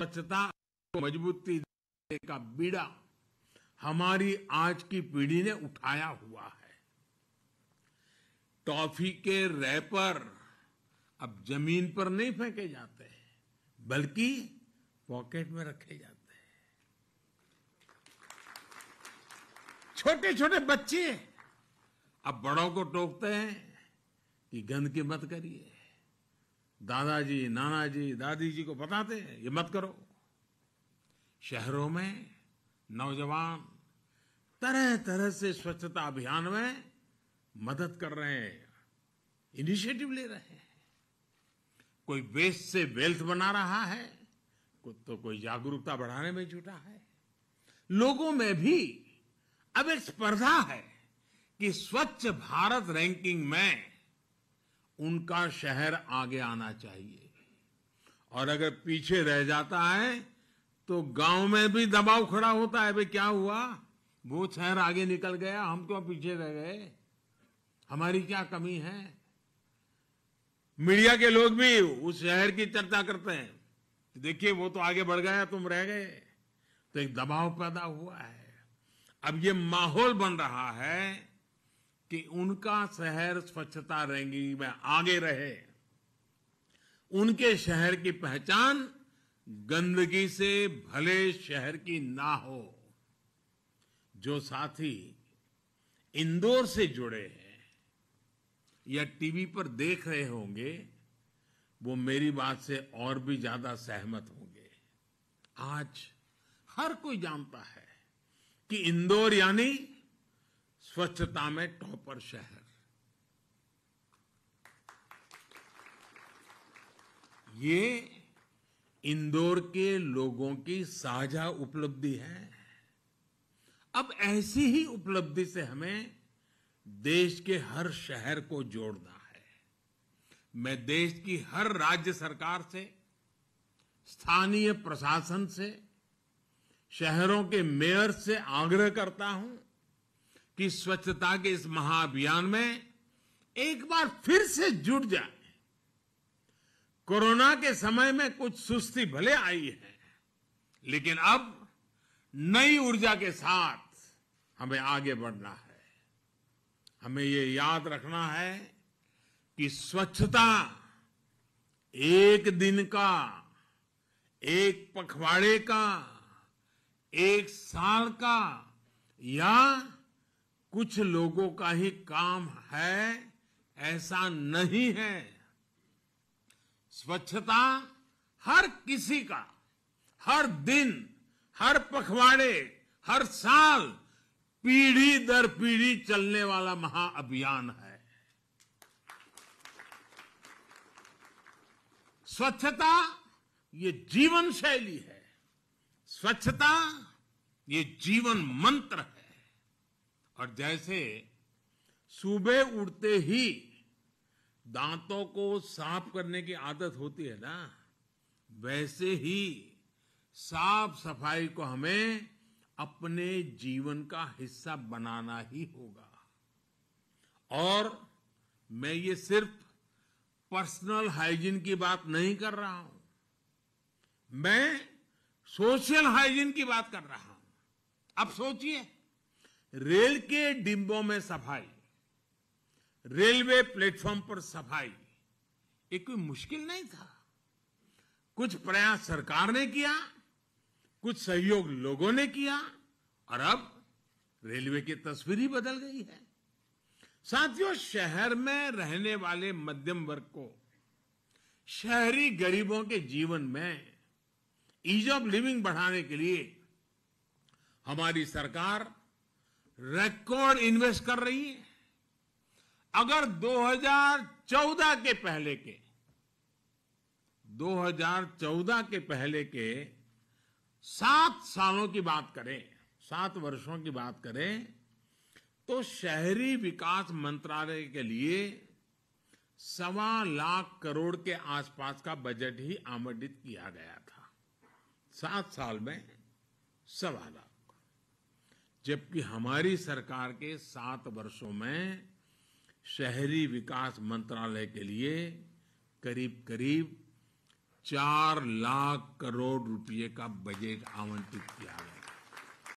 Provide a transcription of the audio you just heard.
स्वच्छता को मजबूती देने का बीड़ा हमारी आज की पीढ़ी ने उठाया हुआ है टॉफी के रैपर अब जमीन पर नहीं फेंके जाते हैं बल्कि पॉकेट में रखे जाते हैं छोटे छोटे बच्चे अब बड़ों को टोकते हैं कि गंद की मत करिए दादाजी नानाजी दादी जी को बताते हैं ये मत करो शहरों में नौजवान तरह तरह से स्वच्छता अभियान में मदद कर रहे हैं इनिशिएटिव ले रहे हैं कोई वेस्ट से वेल्थ बना रहा है तो कोई जागरूकता बढ़ाने में जुटा है लोगों में भी अब एक स्पर्धा है कि स्वच्छ भारत रैंकिंग में उनका शहर आगे आना चाहिए और अगर पीछे रह जाता है तो गांव में भी दबाव खड़ा होता है भाई क्या हुआ वो शहर आगे निकल गया हम क्यों पीछे रह गए हमारी क्या कमी है मीडिया के लोग भी उस शहर की चर्चा करते हैं देखिए वो तो आगे बढ़ गया तुम रह गए तो एक दबाव पैदा हुआ है अब ये माहौल बन रहा है कि उनका शहर स्वच्छता रैंकिंग में आगे रहे उनके शहर की पहचान गंदगी से भले शहर की ना हो जो साथी इंदौर से जुड़े हैं या टीवी पर देख रहे होंगे वो मेरी बात से और भी ज्यादा सहमत होंगे आज हर कोई जानता है कि इंदौर यानी स्वच्छता में टॉपर शहर ये इंदौर के लोगों की साझा उपलब्धि है अब ऐसी ही उपलब्धि से हमें देश के हर शहर को जोड़ना है मैं देश की हर राज्य सरकार से स्थानीय प्रशासन से शहरों के मेयर से आग्रह करता हूं कि स्वच्छता के इस महाअभियान में एक बार फिर से जुट जाए कोरोना के समय में कुछ सुस्ती भले आई है लेकिन अब नई ऊर्जा के साथ हमें आगे बढ़ना है हमें ये याद रखना है कि स्वच्छता एक दिन का एक पखवाड़े का एक साल का या कुछ लोगों का ही काम है ऐसा नहीं है स्वच्छता हर किसी का हर दिन हर पखवाड़े हर साल पीढ़ी दर पीढ़ी चलने वाला महाअभियान है स्वच्छता ये जीवन शैली है स्वच्छता ये जीवन मंत्र है और जैसे सुबह उठते ही दांतों को साफ करने की आदत होती है ना वैसे ही साफ सफाई को हमें अपने जीवन का हिस्सा बनाना ही होगा और मैं ये सिर्फ पर्सनल हाइजीन की बात नहीं कर रहा हूं मैं सोशल हाइजीन की बात कर रहा हूं आप सोचिए रेल के डिब्बों में सफाई रेलवे प्लेटफॉर्म पर सफाई ये कोई मुश्किल नहीं था कुछ प्रयास सरकार ने किया कुछ सहयोग लोगों ने किया और अब रेलवे की तस्वीर ही बदल गई है साथियों शहर में रहने वाले मध्यम वर्ग को शहरी गरीबों के जीवन में ईज ऑफ लिविंग बढ़ाने के लिए हमारी सरकार रिकॉर्ड इन्वेस्ट कर रही है अगर 2014 के पहले के 2014 के पहले के सात सालों की बात करें सात वर्षों की बात करें तो शहरी विकास मंत्रालय के लिए सवा लाख करोड़ के आसपास का बजट ही आवंटित किया गया था सात साल में सवा लाख जबकि हमारी सरकार के सात वर्षों में शहरी विकास मंत्रालय के लिए करीब करीब चार लाख करोड़ रुपए का बजट आवंटित किया गया